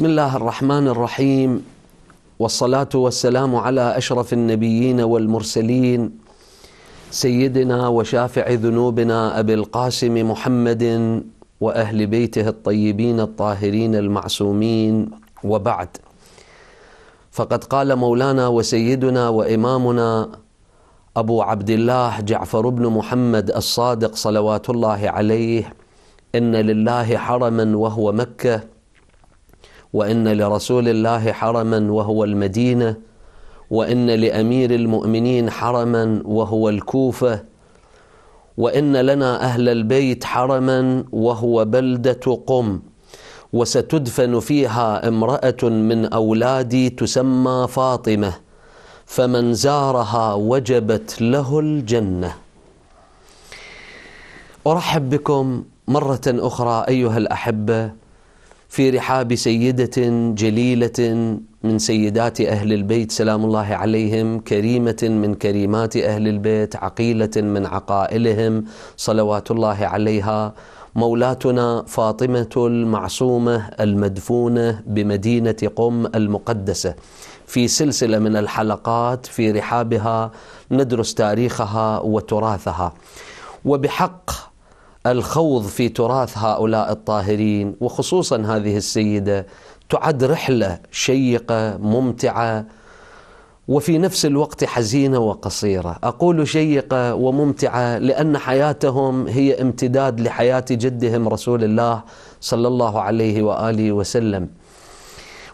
بسم الله الرحمن الرحيم والصلاه والسلام على اشرف النبيين والمرسلين سيدنا وشافع ذنوبنا ابي القاسم محمد واهل بيته الطيبين الطاهرين المعصومين وبعد فقد قال مولانا وسيدنا وامامنا ابو عبد الله جعفر بن محمد الصادق صلوات الله عليه ان لله حرما وهو مكه وان لرسول الله حرما وهو المدينه وان لامير المؤمنين حرما وهو الكوفه وان لنا اهل البيت حرما وهو بلده قم وستدفن فيها امراه من اولادي تسمى فاطمه فمن زارها وجبت له الجنه ارحب بكم مره اخرى ايها الاحبه في رحاب سيدة جليلة من سيدات أهل البيت سلام الله عليهم كريمة من كريمات أهل البيت عقيلة من عقائلهم صلوات الله عليها مولاتنا فاطمة المعصومة المدفونة بمدينة قم المقدسة في سلسلة من الحلقات في رحابها ندرس تاريخها وتراثها وبحق الخوض في تراث هؤلاء الطاهرين وخصوصا هذه السيده تعد رحله شيقه ممتعه وفي نفس الوقت حزينه وقصيره، اقول شيقه وممتعه لان حياتهم هي امتداد لحياه جدهم رسول الله صلى الله عليه واله وسلم.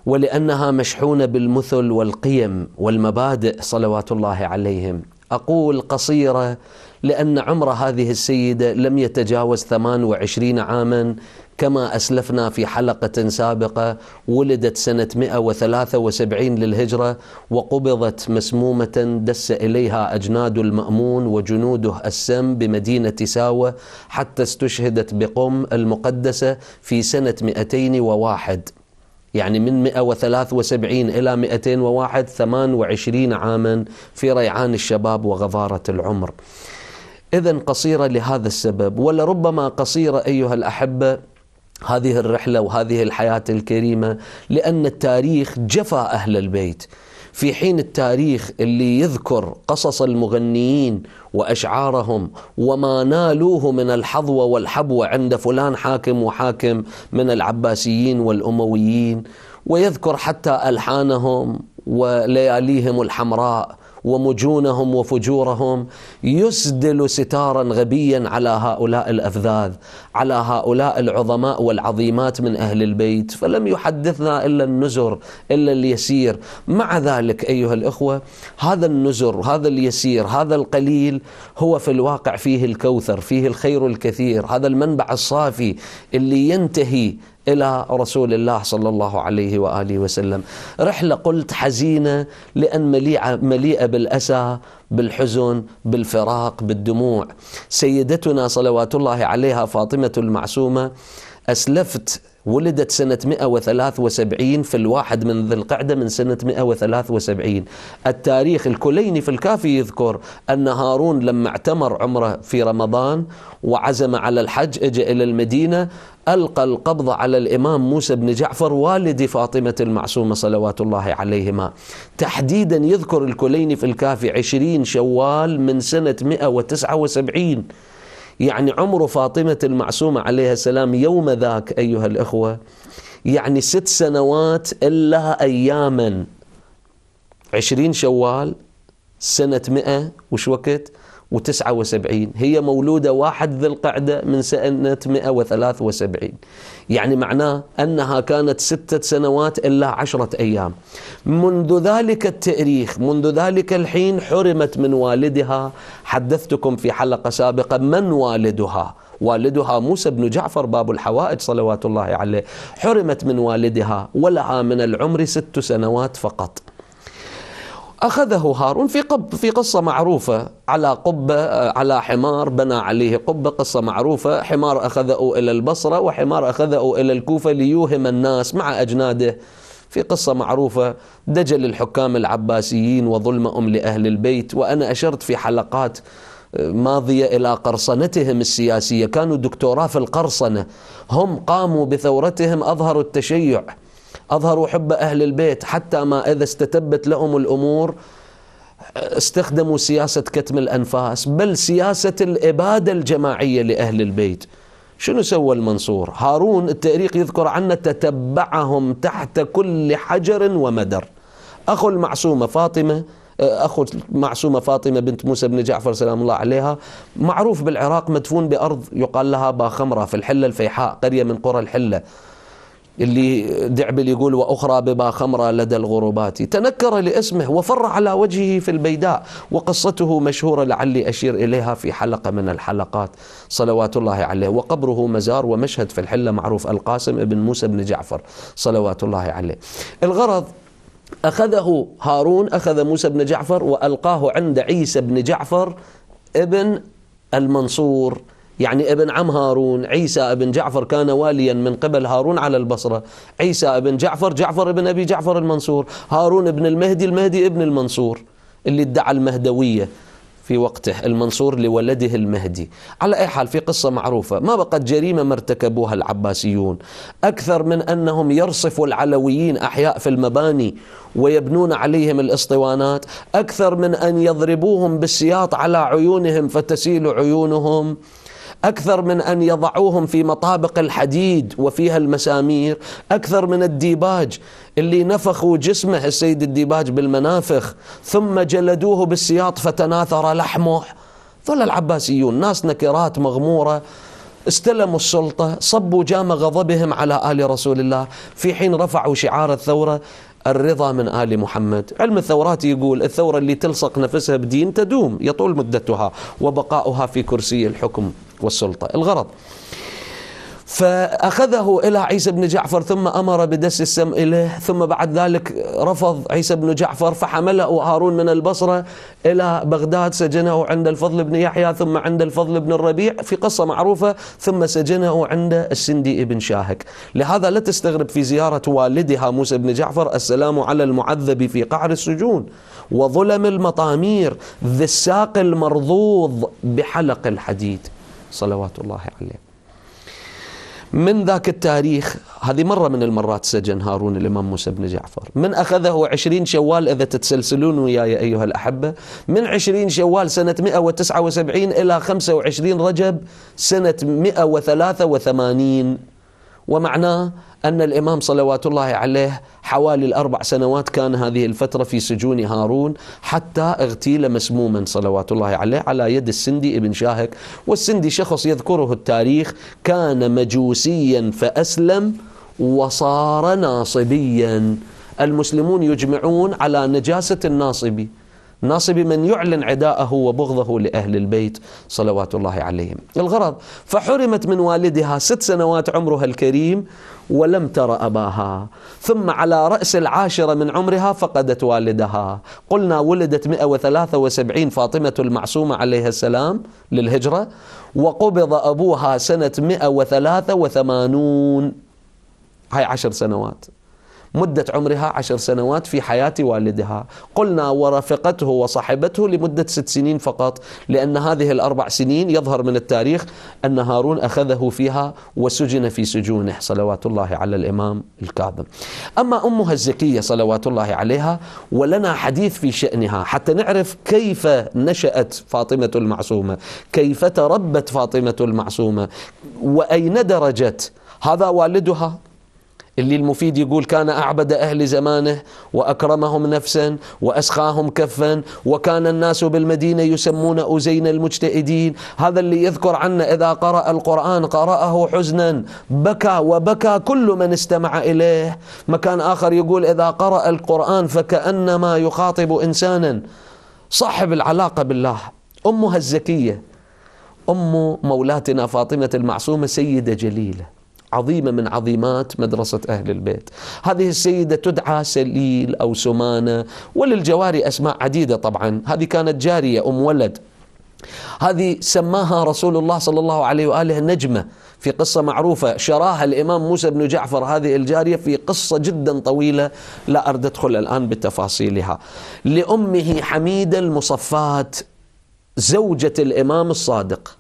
ولانها مشحونه بالمثل والقيم والمبادئ صلوات الله عليهم، اقول قصيره لأن عمر هذه السيدة لم يتجاوز 28 عاما كما أسلفنا في حلقة سابقة ولدت سنة 173 للهجرة وقبضت مسمومة دس إليها أجناد المأمون وجنوده السم بمدينة ساوة حتى استشهدت بقم المقدسة في سنة 201 يعني من 173 إلى 201 28 عاما في ريعان الشباب وغضارة العمر إذا قصيرة لهذا السبب ولربما قصيرة أيها الأحبة هذه الرحلة وهذه الحياة الكريمة لأن التاريخ جفى أهل البيت في حين التاريخ اللي يذكر قصص المغنيين واشعارهم وما نالوه من الحظوه والحبوه عند فلان حاكم وحاكم من العباسيين والامويين ويذكر حتى الحانهم ولياليهم الحمراء ومجونهم وفجورهم يسدل ستارا غبيا على هؤلاء الافذاذ على هؤلاء العظماء والعظيمات من اهل البيت فلم يحدثنا الا النزر الا اليسير مع ذلك ايها الاخوه هذا النزر هذا اليسير هذا القليل هو في الواقع فيه الكوثر فيه الخير الكثير هذا المنبع الصافي اللي ينتهي الى رسول الله صلى الله عليه واله وسلم رحله قلت حزينه لان مليئه مليئه بالاسى بالحزن بالفراق بالدموع سيدتنا صلوات الله عليها فاطمه المعصومه اسلفت ولدت سنة 173 في الواحد من ذي القعدة من سنة 173 التاريخ الكليني في الكافي يذكر أن هارون لما اعتمر عمره في رمضان وعزم على الحج اجى إلى المدينة ألقى القبض على الإمام موسى بن جعفر والد فاطمة المعصومة صلوات الله عليهما تحديدا يذكر الكليني في الكافي 20 شوال من سنة 179 يعني عمر فاطمة المعصومة عليها السلام يوم ذاك أيها الأخوة يعني ست سنوات إلا أياما عشرين شوال سنة مئة وش وقت وسبعين هي مولودة واحد ذي القعدة من سنة 173 يعني معناه أنها كانت ستة سنوات إلا عشرة أيام منذ ذلك التاريخ منذ ذلك الحين حرمت من والدها حدثتكم في حلقة سابقة من والدها والدها موسى بن جعفر باب الحوائج صلوات الله عليه حرمت من والدها ولها من العمر ست سنوات فقط أخذه هارون في قب في قصة معروفة على قبة آه، على حمار بنى عليه قبة قصة معروفة حمار أخذه إلى البصرة وحمار أخذه إلى الكوفة ليوهم الناس مع أجناده في قصة معروفة دجل الحكام العباسيين وظلمهم لأهل البيت وأنا أشرت في حلقات آه، ماضية إلى قرصنتهم السياسية كانوا دكتوراه في القرصنة هم قاموا بثورتهم أظهروا التشيع أظهروا حب أهل البيت حتى ما إذا استتبت لهم الأمور استخدموا سياسة كتم الأنفاس بل سياسة الإبادة الجماعية لأهل البيت شنو سوى المنصور هارون التاريخ يذكر عنه تتبعهم تحت كل حجر ومدر أخو المعصومة فاطمة أخو المعصومة فاطمة بنت موسى بن جعفر سلام الله عليها معروف بالعراق مدفون بأرض يقال لها باخمرة في الحلة الفيحاء قرية من قرى الحلة اللي دعبل يقول وأخرى بما خمرة لدى الغربات تنكر لاسمه وفر على وجهه في البيداء وقصته مشهورة لعلي أشير إليها في حلقة من الحلقات صلوات الله عليه وقبره مزار ومشهد في الحلة معروف القاسم بن موسى بن جعفر صلوات الله عليه الغرض أخذه هارون أخذ موسى بن جعفر وألقاه عند عيسى بن جعفر ابن المنصور يعني ابن عم هارون عيسى ابن جعفر كان واليا من قبل هارون على البصرة عيسى ابن جعفر جعفر ابن أبي جعفر المنصور هارون ابن المهدي المهدي ابن المنصور اللي ادعى المهدوية في وقته المنصور لولده المهدي على أي حال في قصة معروفة ما بقت جريمة ما ارتكبوها العباسيون أكثر من أنهم يرصفوا العلويين أحياء في المباني ويبنون عليهم الاسطوانات أكثر من أن يضربوهم بالسياط على عيونهم فتسيل عيونهم أكثر من أن يضعوهم في مطابق الحديد وفيها المسامير أكثر من الديباج اللي نفخوا جسمه السيد الديباج بالمنافخ ثم جلدوه بالسياط فتناثر لحمه ظل العباسيون ناس نكرات مغمورة استلموا السلطة صبوا جام غضبهم على آل رسول الله في حين رفعوا شعار الثورة الرضا من آل محمد علم الثورات يقول الثورة اللي تلصق نفسها بدين تدوم يطول مدتها وبقاؤها في كرسي الحكم والسلطة الغرض فأخذه إلى عيسى بن جعفر ثم أمر بدس السم إليه ثم بعد ذلك رفض عيسى بن جعفر فحمله هارون من البصرة إلى بغداد سجنه عند الفضل بن يحيى ثم عند الفضل بن الربيع في قصة معروفة ثم سجنه عند السندي بن شاهك لهذا لا تستغرب في زيارة والدها موسى بن جعفر السلام على المعذب في قعر السجون وظلم المطامير ذي الساق المرضوض بحلق الحديد صلوات الله عليه من ذاك التاريخ هذه مرة من المرات سجن هارون الإمام موسى بن جعفر من أخذه عشرين شوال إذا تتسلسلون وياي أيها الأحبة من عشرين شوال سنة 179 إلى 25 رجب سنة 183 ومعناه أن الإمام صلوات الله عليه حوالي الأربع سنوات كان هذه الفترة في سجون هارون حتى اغتيل مسموما صلوات الله عليه على يد السندي ابن شاهك والسندي شخص يذكره التاريخ كان مجوسيا فأسلم وصار ناصبيا المسلمون يجمعون على نجاسة الناصبي ناصب من يعلن عداءه وبغضه لأهل البيت صلوات الله عليهم الغرض فحرمت من والدها ست سنوات عمرها الكريم ولم تر أباها ثم على رأس العاشرة من عمرها فقدت والدها قلنا ولدت 173 فاطمة المعصومة عليها السلام للهجرة وقبض أبوها سنة 183 هاي عشر سنوات مدة عمرها عشر سنوات في حياة والدها قلنا ورافقته وصاحبته لمدة ست سنين فقط لأن هذه الأربع سنين يظهر من التاريخ أن هارون أخذه فيها وسجن في سجونه صلوات الله على الإمام الكاظم أما أمها الزكية صلوات الله عليها ولنا حديث في شأنها حتى نعرف كيف نشأت فاطمة المعصومة كيف تربت فاطمة المعصومة وأين درجت هذا والدها اللي المفيد يقول كان أعبد أهل زمانه وأكرمهم نفسا وأسخاهم كفا وكان الناس بالمدينة يسمون أزين المجتهدين هذا اللي يذكر عنا إذا قرأ القرآن قرأه حزنا بكى وبكى كل من استمع إليه مكان آخر يقول إذا قرأ القرآن فكأنما يخاطب إنسانا صاحب العلاقة بالله أمها الزكية أم مولاتنا فاطمة المعصومة سيدة جليلة عظيمة من عظيمات مدرسة أهل البيت هذه السيدة تدعى سليل أو سمانة وللجواري أسماء عديدة طبعا هذه كانت جارية أم ولد هذه سماها رسول الله صلى الله عليه واله نجمه في قصه معروفه شراها الامام موسى بن جعفر هذه الجاريه في قصه جدا طويله لا ارد ادخل الان بتفاصيلها. لامه حميده المصفات زوجه الامام الصادق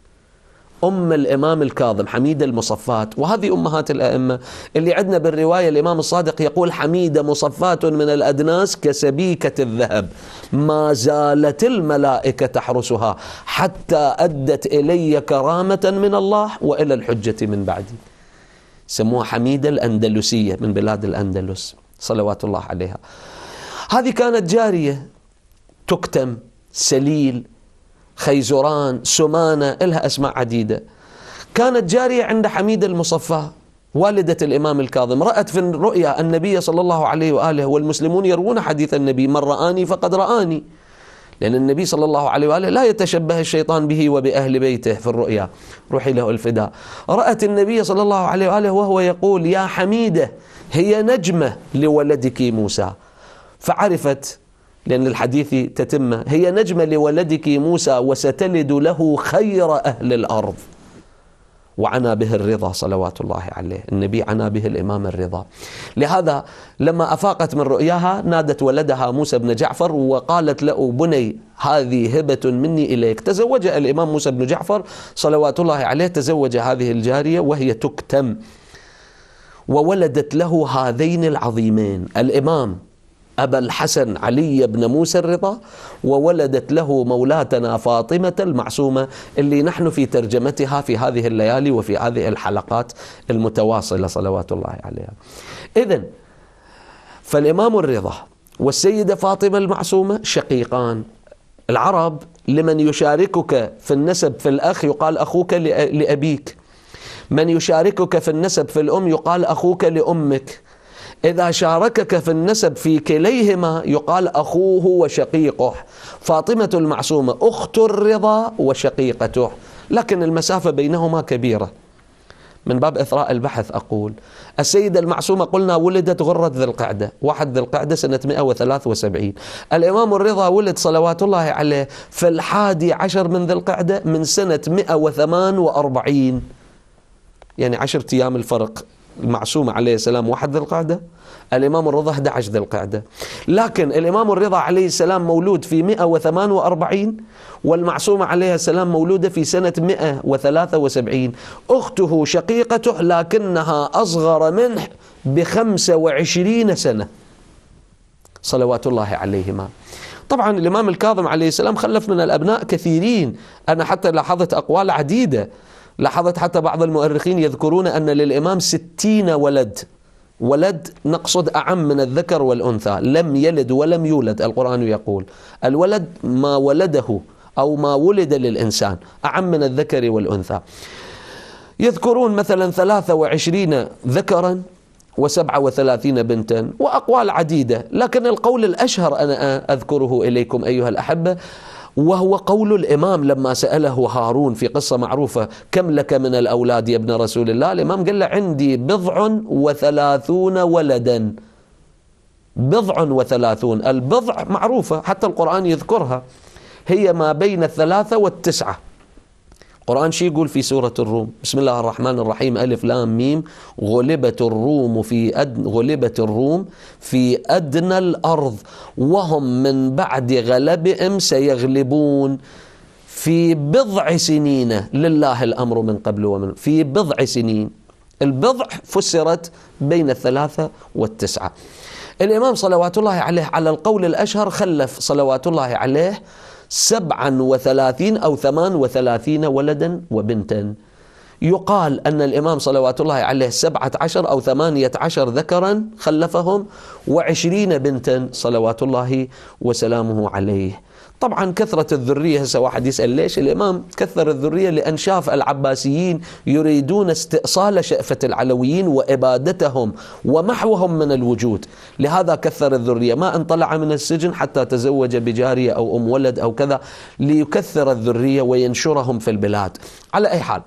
أم الإمام الكاظم حميدة المصفات وهذه أمهات الأئمة اللي عندنا بالرواية الإمام الصادق يقول حميدة مصفات من الأدناس كسبيكة الذهب ما زالت الملائكة تحرسها حتى أدت إلي كرامة من الله وإلى الحجة من بعدي سموها حميدة الأندلسية من بلاد الأندلس صلوات الله عليها هذه كانت جارية تكتم سليل خيزران سمانة إلها أسماء عديدة كانت جارية عند حميدة المصفاة والدة الإمام الكاظم رأت في الرؤيا النبي صلى الله عليه وآله والمسلمون يروون حديث النبي من رآني فقد رآني لأن النبي صلى الله عليه وآله لا يتشبه الشيطان به وبأهل بيته في الرؤيا روحي له الفداء رأت النبي صلى الله عليه وآله وهو يقول يا حميدة هي نجمة لولدك موسى فعرفت لأن الحديث تتمة هي نجمة لولدك موسى وستلد له خير أهل الأرض وعنا به الرضا صلوات الله عليه النبي عنا به الإمام الرضا لهذا لما أفاقت من رؤياها نادت ولدها موسى بن جعفر وقالت له بني هذه هبة مني إليك تزوج الإمام موسى بن جعفر صلوات الله عليه تزوج هذه الجارية وهي تكتم وولدت له هذين العظيمين الإمام أبا الحسن علي بن موسى الرضا وولدت له مولاتنا فاطمة المعصومة اللي نحن في ترجمتها في هذه الليالي وفي هذه الحلقات المتواصلة صلوات الله عليها إذا فالإمام الرضا والسيدة فاطمة المعصومة شقيقان العرب لمن يشاركك في النسب في الأخ يقال أخوك لأبيك من يشاركك في النسب في الأم يقال أخوك لأمك إذا شاركك في النسب في كليهما يقال أخوه وشقيقه فاطمة المعصومة أخت الرضا وشقيقته لكن المسافة بينهما كبيرة من باب إثراء البحث أقول السيدة المعصومة قلنا ولدت غرة ذي القعدة واحد ذي القعدة سنة 173 الإمام الرضا ولد صلوات الله عليه في الحادي عشر من ذي القعدة من سنة 148 يعني عشرة أيام الفرق المعصوم عليه السلام واحد ذي القعدة الإمام الرضا 11 ذي القعدة لكن الإمام الرضا عليه السلام مولود في 148 والمعصومة عليه السلام مولودة في سنة 173 أخته شقيقته لكنها أصغر منه ب 25 سنة صلوات الله عليهما طبعا الإمام الكاظم عليه السلام خلف من الأبناء كثيرين أنا حتى لاحظت أقوال عديدة لاحظت حتى بعض المؤرخين يذكرون أن للإمام ستين ولد ولد نقصد أعم من الذكر والأنثى لم يلد ولم يولد القرآن يقول الولد ما ولده أو ما ولد للإنسان أعم من الذكر والأنثى يذكرون مثلا 23 ذكرا و37 بنتا وأقوال عديدة لكن القول الأشهر أنا أذكره إليكم أيها الأحبة وهو قول الإمام لما سأله هارون في قصة معروفة كم لك من الأولاد يا ابن رسول الله الإمام قال له عندي بضع وثلاثون ولدا بضع وثلاثون البضع معروفة حتى القرآن يذكرها هي ما بين الثلاثة والتسعة القرآن شي يقول في سورة الروم بسم الله الرحمن الرحيم ألف لام ميم غلبت الروم في أدن غلبت الروم في أدنى الأرض وهم من بعد غلبهم سيغلبون في بضع سنين لله الأمر من قبل ومن في بضع سنين البضع فسرت بين الثلاثة والتسعة الإمام صلوات الله عليه على القول الأشهر خلف صلوات الله عليه سبعا وثلاثين أو ثمان وثلاثين ولدا وبنتا يقال أن الإمام صلوات الله عليه سبعة عشر أو ثمانية عشر ذكرا خلفهم وعشرين بنتا صلوات الله وسلامه عليه طبعا كثرة الذرية هسه واحد يسأل ليش الإمام كثر الذرية لأن شاف العباسيين يريدون استئصال شأفة العلويين وإبادتهم ومحوهم من الوجود لهذا كثر الذرية ما أن طلع من السجن حتى تزوج بجارية أو أم ولد أو كذا ليكثر الذرية وينشرهم في البلاد على أي حال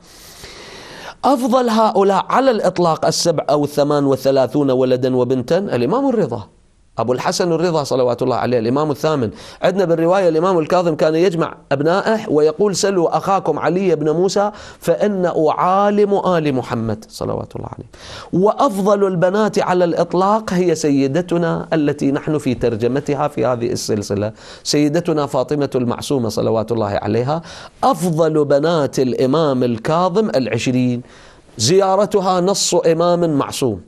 أفضل هؤلاء على الإطلاق السبع أو الثمان وثلاثون ولدا وبنتا الإمام الرضا أبو الحسن الرضا صلوات الله عليه الإمام الثامن عندنا بالرواية الإمام الكاظم كان يجمع أبنائه ويقول سلوا أخاكم علي بن موسى فإنه عالم آل محمد صلوات الله عليه وأفضل البنات على الإطلاق هي سيدتنا التي نحن في ترجمتها في هذه السلسلة سيدتنا فاطمة المعصومة صلوات الله عليها أفضل بنات الإمام الكاظم العشرين زيارتها نص إمام معصوم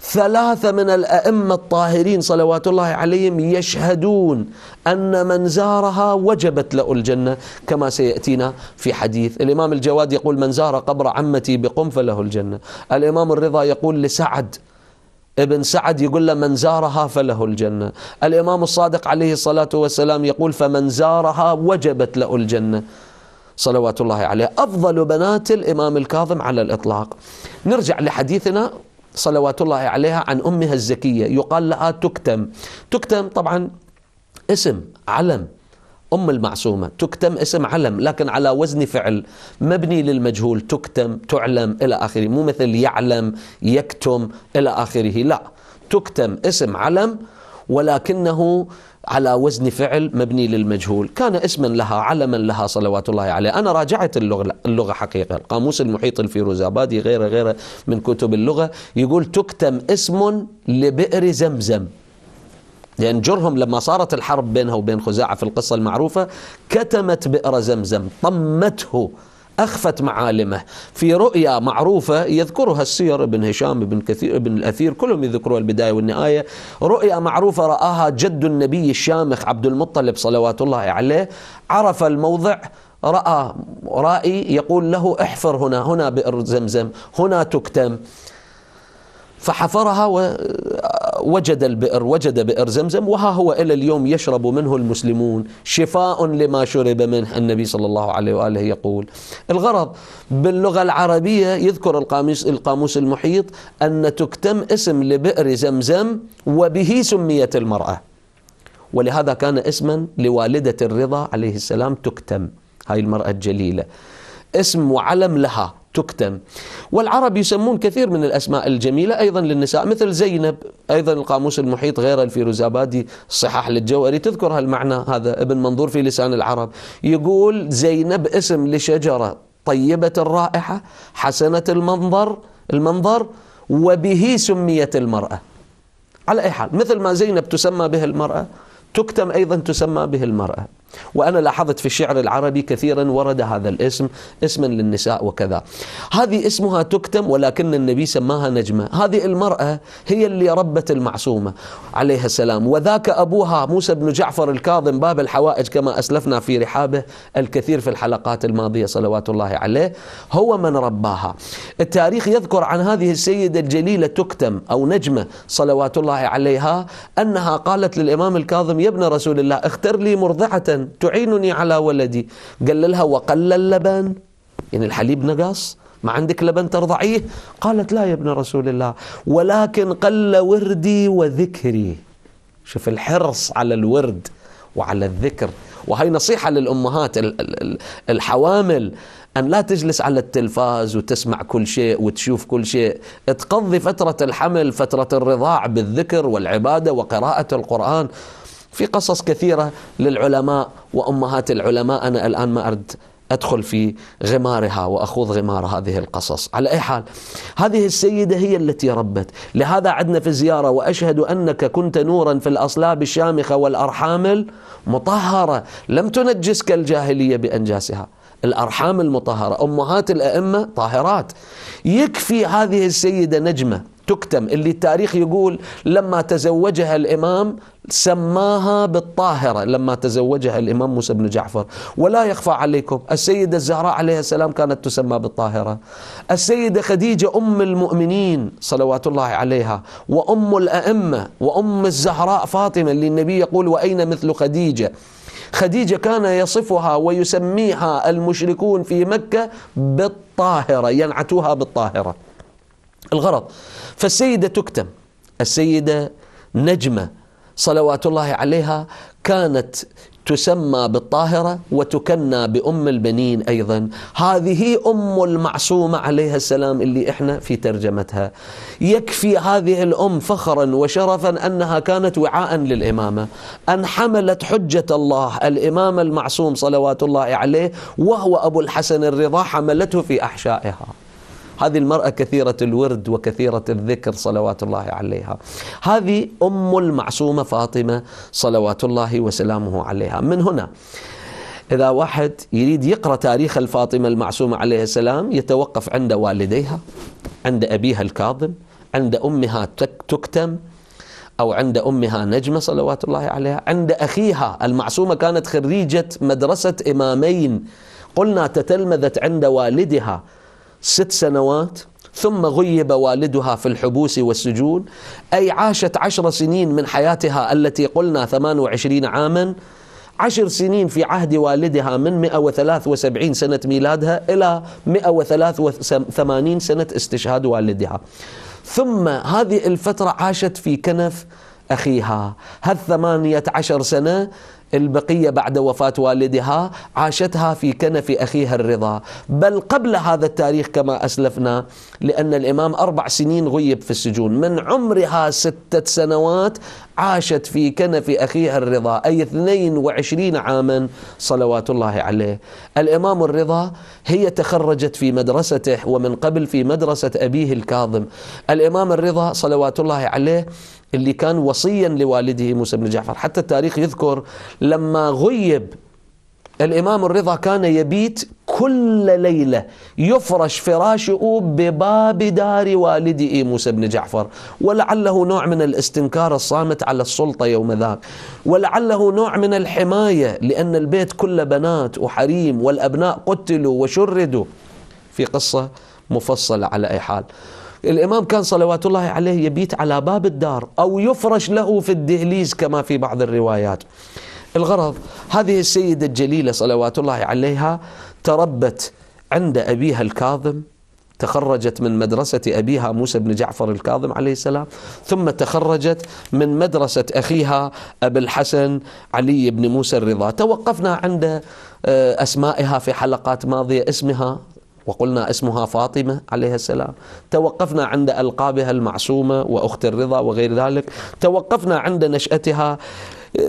ثلاثة من الأئمة الطاهرين صلوات الله عليهم يشهدون أن من زارها وجبت له الجنة كما سيأتينا في حديث الإمام الجواد يقول من زار قبر عمتي بقم فله الجنة الإمام الرضا يقول لسعد ابن سعد يقول له من زارها فله الجنة الإمام الصادق عليه الصلاة والسلام يقول فمن زارها وجبت له الجنة صلوات الله عليه أفضل بنات الإمام الكاظم على الإطلاق نرجع لحديثنا صلوات الله عليها عن أمها الزكية يقال لها تكتم تكتم طبعا اسم علم أم المعصومة تكتم اسم علم لكن على وزن فعل مبني للمجهول تكتم تعلم إلى آخره مو مثل يعلم يكتم إلى آخره لا تكتم اسم علم ولكنه على وزن فعل مبني للمجهول كان اسما لها علما لها صلوات الله عليه أنا راجعت اللغة, اللغة حقيقة القاموس المحيط الفيروزابادي غيره غيره من كتب اللغة يقول تكتم اسم لبئر زمزم لأن جرهم لما صارت الحرب بينها وبين خزاعة في القصة المعروفة كتمت بئر زمزم طمته أخفت معالمه في رؤيا معروفة يذكرها السير ابن هشام ابن كثير ابن الأثير كلهم يذكروها البداية والنهاية رؤيا معروفة رآها جد النبي الشامخ عبد المطلب صلوات الله عليه عرف الموضع رأى رائي يقول له احفر هنا هنا بئر زمزم هنا تكتم فحفرها ووجد البئر وجد بئر زمزم وها هو إلى اليوم يشرب منه المسلمون شفاء لما شرب منه النبي صلى الله عليه وآله يقول الغرض باللغة العربية يذكر القاموس, القاموس المحيط أن تكتم اسم لبئر زمزم وبه سميت المرأة ولهذا كان اسما لوالدة الرضا عليه السلام تكتم هاي المرأة الجليلة اسم وعلم لها تكتم والعرب يسمون كثير من الأسماء الجميلة أيضا للنساء مثل زينب أيضا القاموس المحيط غير الفيروزآبادي الصحاح للجوهري تذكر هالمعنى هذا ابن منظور في لسان العرب يقول زينب اسم لشجرة طيبة الرائحة حسنة المنظر المنظر وبه سميت المرأة على أي حال مثل ما زينب تسمى به المرأة تكتم أيضا تسمى به المرأة وأنا لاحظت في الشعر العربي كثيرا ورد هذا الاسم اسما للنساء وكذا هذه اسمها تكتم ولكن النبي سماها نجمة هذه المرأة هي اللي ربت المعصومة عليها السلام وذاك أبوها موسى بن جعفر الكاظم باب الحوائج كما أسلفنا في رحابه الكثير في الحلقات الماضية صلوات الله عليه هو من رباها التاريخ يذكر عن هذه السيدة الجليلة تكتم أو نجمة صلوات الله عليها أنها قالت للإمام الكاظم يا ابن رسول الله اختر لي مرضعة تعينني على ولدي قللها وقل اللبن يعني الحليب نقص ما عندك لبن ترضعيه قالت لا يا ابن رسول الله ولكن قل وردي وذكري شوف الحرص على الورد وعلى الذكر وهي نصيحة للأمهات الحوامل أن لا تجلس على التلفاز وتسمع كل شيء وتشوف كل شيء تقضي فترة الحمل فترة الرضاع بالذكر والعبادة وقراءة القرآن في قصص كثيرة للعلماء وأمهات العلماء أنا الآن ما أرد أدخل في غمارها وأخوض غمار هذه القصص على أي حال هذه السيدة هي التي ربت لهذا عدنا في الزيارة وأشهد أنك كنت نورا في الأصلاب الشامخة والأرحام المطهرة لم تنجسك الجاهلية بأنجاسها الأرحام المطهرة أمهات الأئمة طاهرات يكفي هذه السيدة نجمة تكتم اللي التاريخ يقول لما تزوجها الإمام سماها بالطاهرة لما تزوجها الإمام موسى بن جعفر ولا يخفى عليكم السيدة الزهراء عليها السلام كانت تسمى بالطاهرة السيدة خديجة أم المؤمنين صلوات الله عليها وأم الأئمة وأم الزهراء فاطمة اللي النبي يقول وأين مثل خديجة خديجة كان يصفها ويسميها المشركون في مكة بالطاهرة ينعتوها بالطاهرة الغرض فالسيدة تكتم السيدة نجمة صلوات الله عليها كانت تسمى بالطاهرة وتكنى بأم البنين أيضا هذه أم المعصومة عليها السلام اللي إحنا في ترجمتها يكفي هذه الأم فخرا وشرفا أنها كانت وعاء للإمامة أن حملت حجة الله الإمام المعصوم صلوات الله عليه وهو أبو الحسن الرضا حملته في أحشائها هذه المرأة كثيرة الورد وكثيرة الذكر صلوات الله عليها هذه أم المعصومة فاطمة صلوات الله وسلامه عليها من هنا إذا واحد يريد يقرأ تاريخ الفاطمة المعصومة عليه السلام يتوقف عند والديها عند أبيها الكاظم عند أمها تكتم أو عند أمها نجمة صلوات الله عليها عند أخيها المعصومة كانت خريجة مدرسة إمامين قلنا تتلمذت عند والدها ست سنوات ثم غيب والدها في الحبوس والسجون أي عاشت عشر سنين من حياتها التي قلنا 28 عاما عشر سنين في عهد والدها من 173 سنة ميلادها إلى 183 سنة استشهاد والدها ثم هذه الفترة عاشت في كنف أخيها هالثمانية عشر سنة البقية بعد وفاة والدها عاشتها في كنف أخيها الرضا بل قبل هذا التاريخ كما أسلفنا لأن الإمام أربع سنين غيب في السجون من عمرها ستة سنوات عاشت في كنف أخيها الرضا أي 22 عاما صلوات الله عليه الإمام الرضا هي تخرجت في مدرسته ومن قبل في مدرسة أبيه الكاظم الإمام الرضا صلوات الله عليه اللي كان وصيا لوالده موسى بن جعفر حتى التاريخ يذكر لما غيب الإمام الرضا كان يبيت كل ليلة يفرش فراشه بباب دار والده إيه موسى بن جعفر ولعله نوع من الاستنكار الصامت على السلطة يوم ذاك ولعله نوع من الحماية لأن البيت كله بنات وحريم والأبناء قتلوا وشردوا في قصة مفصلة على أي حال الإمام كان صلوات الله عليه يبيت على باب الدار أو يفرش له في الدهليز كما في بعض الروايات الغرض هذه السيدة الجليلة صلوات الله عليها تربت عند أبيها الكاظم تخرجت من مدرسة أبيها موسى بن جعفر الكاظم عليه السلام ثم تخرجت من مدرسة أخيها أبي الحسن علي بن موسى الرضا توقفنا عند آه، أسمائها في حلقات ماضية اسمها وقلنا اسمها فاطمة عليها السلام توقفنا عند ألقابها المعصومة وأخت الرضا وغير ذلك توقفنا عند نشأتها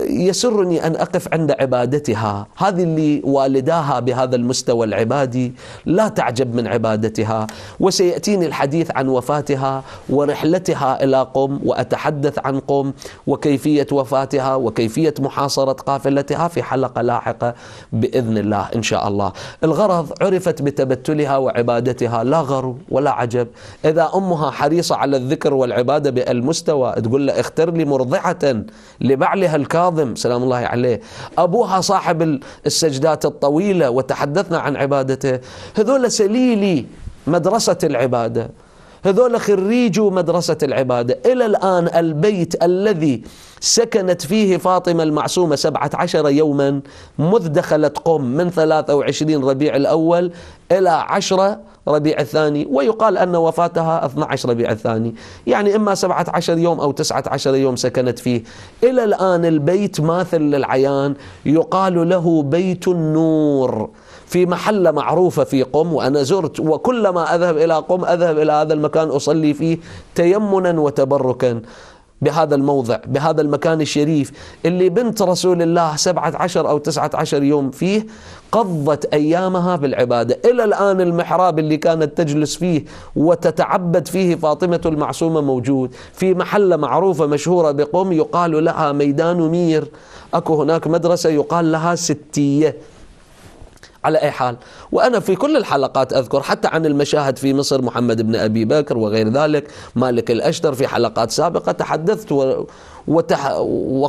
يسرني أن أقف عند عبادتها هذه اللي والداها بهذا المستوى العبادي لا تعجب من عبادتها وسيأتيني الحديث عن وفاتها ورحلتها إلى قم وأتحدث عن قم وكيفية وفاتها وكيفية محاصرة قافلتها في حلقة لاحقة بإذن الله إن شاء الله الغرض عرفت بتبتلها وعبادتها لا غرو ولا عجب إذا أمها حريصة على الذكر والعبادة بالمستوى تقول له اختر لي مرضعة لبعلها الكرم الكاظم سلام الله عليه أبوها صاحب السجدات الطويلة وتحدثنا عن عبادته هذول سليلي مدرسة العبادة هذول خريجوا مدرسة العبادة إلى الآن البيت الذي سكنت فيه فاطمة المعصومة سبعة عشر يوما مذ دخلت قم من 23 ربيع الأول إلى عشرة ربيع الثاني ويقال أن وفاتها 12 ربيع الثاني يعني إما 17 يوم أو 19 يوم سكنت فيه إلى الآن البيت ماثل للعيان يقال له بيت النور في محلة معروفة في قم وأنا زرت وكلما أذهب إلى قم أذهب إلى هذا المكان أصلي فيه تيمنا وتبركا بهذا الموضع بهذا المكان الشريف اللي بنت رسول الله سبعة عشر أو تسعة عشر يوم فيه قضت أيامها بالعبادة إلى الآن المحراب اللي كانت تجلس فيه وتتعبد فيه فاطمة المعصومة موجود في محلة معروفة مشهورة بقم يقال لها ميدان مير أكو هناك مدرسة يقال لها ستية على أي حال وأنا في كل الحلقات أذكر حتى عن المشاهد في مصر محمد بن أبي بكر وغير ذلك مالك الأشتر في حلقات سابقة تحدثت و وتح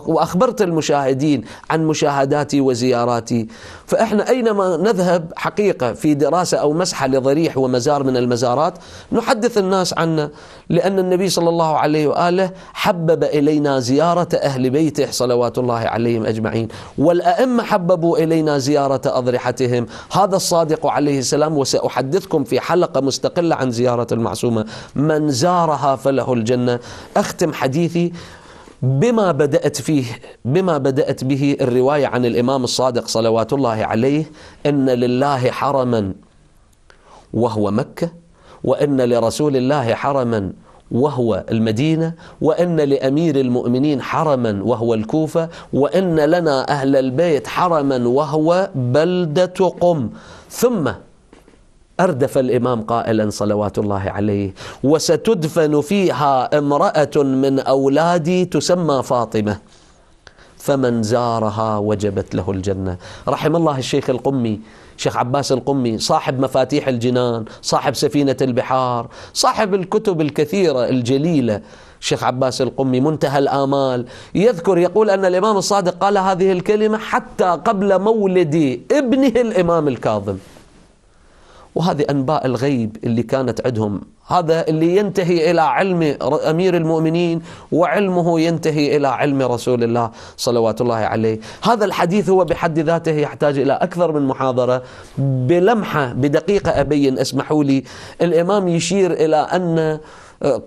وأخبرت المشاهدين عن مشاهداتي وزياراتي فإحنا أينما نذهب حقيقة في دراسة أو مسحة لضريح ومزار من المزارات نحدث الناس عنا لأن النبي صلى الله عليه وآله حبب إلينا زيارة أهل بيته صلوات الله عليهم أجمعين والأئمة حببوا إلينا زيارة أضرحتهم هذا الصادق عليه السلام وسأحدثكم في حلقة مستقلة عن زيارة المعصومة من زارها فله الجنة أختم حديثي بما بدأت فيه بما بدأت به الرواية عن الإمام الصادق صلوات الله عليه أن لله حرما وهو مكة وأن لرسول الله حرما وهو المدينة وأن لأمير المؤمنين حرما وهو الكوفة وأن لنا أهل البيت حرما وهو بلدة قم ثم أردف الإمام قائلا صلوات الله عليه وستدفن فيها امرأة من أولادي تسمى فاطمة فمن زارها وجبت له الجنة رحم الله الشيخ القمي شيخ عباس القمي صاحب مفاتيح الجنان صاحب سفينة البحار صاحب الكتب الكثيرة الجليلة شيخ عباس القمي منتهى الآمال يذكر يقول أن الإمام الصادق قال هذه الكلمة حتى قبل مولد ابنه الإمام الكاظم وهذه أنباء الغيب اللي كانت عندهم هذا اللي ينتهي إلى علم أمير المؤمنين وعلمه ينتهي إلى علم رسول الله صلوات الله عليه هذا الحديث هو بحد ذاته يحتاج إلى أكثر من محاضرة بلمحة بدقيقة أبين اسمحوا لي الإمام يشير إلى أن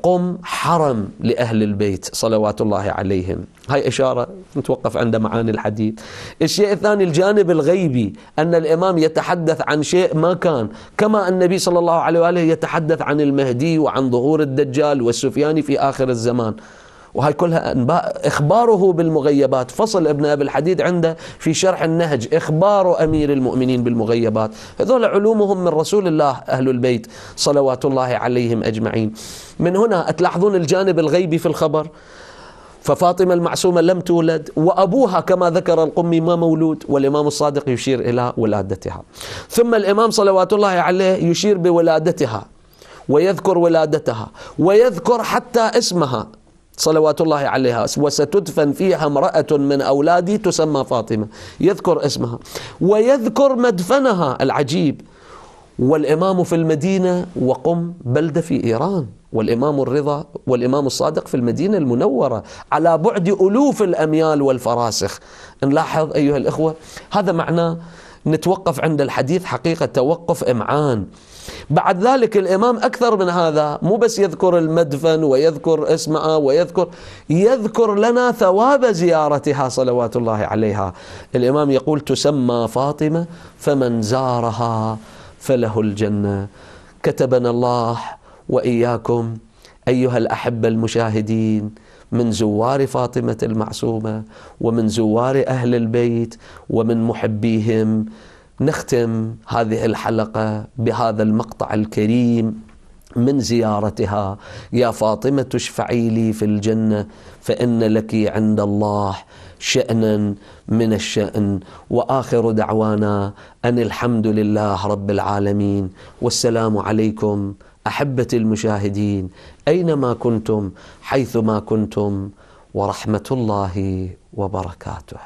قم حرم لأهل البيت صلوات الله عليهم هاي إشارة نتوقف عند معاني الحديث الشيء الثاني الجانب الغيبي أن الإمام يتحدث عن شيء ما كان كما النبي صلى الله عليه وآله يتحدث عن المهدي وعن ظهور الدجال والسفياني في آخر الزمان وهي كلها أنباء إخباره بالمغيبات فصل ابن أبي الحديد عنده في شرح النهج إخبار أمير المؤمنين بالمغيبات هذول علومهم من رسول الله أهل البيت صلوات الله عليهم أجمعين من هنا تلاحظون الجانب الغيبي في الخبر ففاطمة المعصومة لم تولد وأبوها كما ذكر القمي ما مولود والإمام الصادق يشير إلى ولادتها ثم الإمام صلوات الله عليه يشير بولادتها ويذكر ولادتها ويذكر حتى اسمها صلوات الله عليها وستدفن فيها امرأة من أولادي تسمى فاطمة يذكر اسمها ويذكر مدفنها العجيب والإمام في المدينة وقم بلدة في إيران والإمام الرضا والإمام الصادق في المدينة المنورة على بعد ألوف الأميال والفراسخ نلاحظ أيها الإخوة هذا معناه نتوقف عند الحديث حقيقة توقف إمعان بعد ذلك الإمام أكثر من هذا مو بس يذكر المدفن ويذكر اسمها ويذكر يذكر لنا ثواب زيارتها صلوات الله عليها الإمام يقول تسمى فاطمة فمن زارها فله الجنة كتبنا الله وإياكم أيها الأحبة المشاهدين من زوار فاطمة المعصومة ومن زوار أهل البيت ومن محبيهم نختم هذه الحلقه بهذا المقطع الكريم من زيارتها يا فاطمه اشفعي لي في الجنه فان لك عند الله شأنا من الشأن وآخر دعوانا أن الحمد لله رب العالمين والسلام عليكم أحبتي المشاهدين أينما كنتم حيثما كنتم ورحمة الله وبركاته.